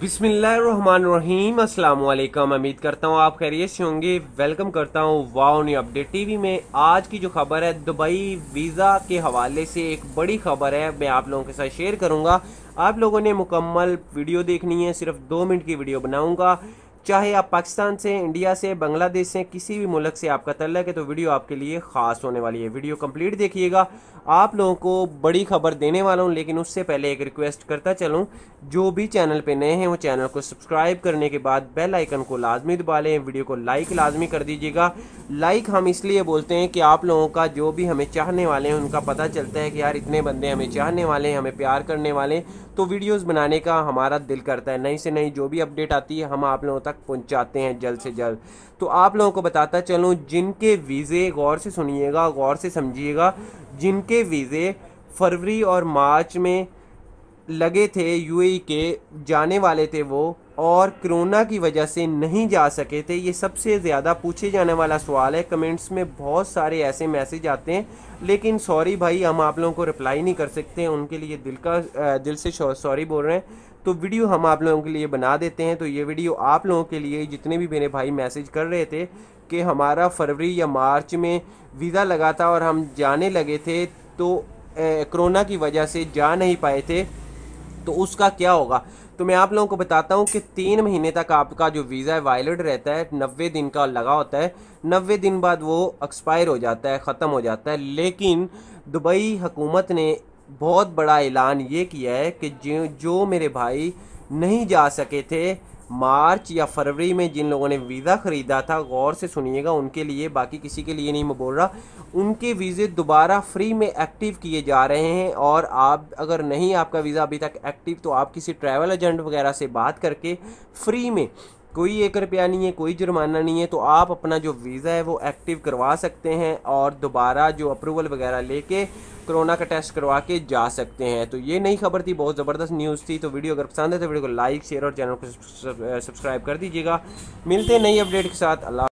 बिसमीम अल्लाम उम्मीद करता हूँ आप खैरियत से होंगे वेलकम करता हूँ वाओ न्यू अपडेट टीवी में आज की जो खबर है दुबई वीज़ा के हवाले से एक बड़ी खबर है मैं आप लोगों के साथ शेयर करूँगा आप लोगों ने मुकम्मल वीडियो देखनी है सिर्फ दो मिनट की वीडियो बनाऊँगा चाहे आप पाकिस्तान से इंडिया से बांग्लादेश से किसी भी मुल्क से आपका तल्लक है तो वीडियो आपके लिए ख़ास होने वाली है वीडियो कंप्लीट देखिएगा आप लोगों को बड़ी खबर देने वाला हूँ लेकिन उससे पहले एक रिक्वेस्ट करता चलूँ जो भी चैनल पर नए हैं वो चैनल को सब्सक्राइब करने के बाद बेल आइकन को लाजमी दबा लें वीडियो को लाइक लाजमी कर दीजिएगा लाइक हम इसलिए बोलते हैं कि आप लोगों का जो भी हमें चाहने वाले हैं उनका पता चलता है कि यार इतने बंदे हमें चाहने वाले हैं हमें प्यार करने वाले हैं तो वीडियोस बनाने का हमारा दिल करता है नई से नई जो भी अपडेट आती है हम आप लोगों तक पहुंचाते हैं जल्द से जल्द तो आप लोगों को बताता चलूँ जिनके वीज़े गौर से सुनिएगा गौर से समझिएगा जिनके वीज़े फरवरी और मार्च में लगे थे यूएई के जाने वाले थे वो और कोरोना की वजह से नहीं जा सके थे ये सबसे ज़्यादा पूछे जाने वाला सवाल है कमेंट्स में बहुत सारे ऐसे मैसेज आते हैं लेकिन सॉरी भाई हम आप लोगों को रिप्लाई नहीं कर सकते उनके लिए दिल का दिल से सॉरी बोल रहे हैं तो वीडियो हम आप लोगों के लिए बना देते हैं तो ये वीडियो आप लोगों के लिए जितने भी मेरे भाई मैसेज कर रहे थे कि हमारा फरवरी या मार्च में वीज़ा लगा था और हम जाने लगे थे तो कोरोना की वजह से जा नहीं पाए थे तो उसका क्या होगा तो मैं आप लोगों को बताता हूँ कि तीन महीने तक आपका जो वीज़ा है वायलड रहता है नबे दिन का लगा होता है नबे दिन बाद वो एक्सपायर हो जाता है ख़त्म हो जाता है लेकिन दुबई हुकूमत ने बहुत बड़ा ऐलान ये किया है कि जो, जो मेरे भाई नहीं जा सके थे मार्च या फरवरी में जिन लोगों ने वीज़ा ख़रीदा था गौर से सुनिएगा उनके लिए बाकी किसी के लिए नहीं मैं बोल रहा उनके वीज़े दोबारा फ्री में एक्टिव किए जा रहे हैं और आप अगर नहीं आपका वीज़ा अभी तक एक्टिव तो आप किसी ट्रैवल एजेंट वगैरह से बात करके फ्री में कोई एक रुपया नहीं है कोई जुर्माना नहीं है तो आप अपना जो वीज़ा है वो एक्टिव करवा सकते हैं और दोबारा जो अप्रूवल वगैरह लेके कोरोना का टेस्ट करवा के जा सकते हैं तो ये नई खबर थी बहुत ज़बरदस्त न्यूज़ थी तो वीडियो अगर पसंद है तो वीडियो को लाइक शेयर और चैनल को सब्सक्राइब कर दीजिएगा मिलते नई अपडेट के साथ अल्लाह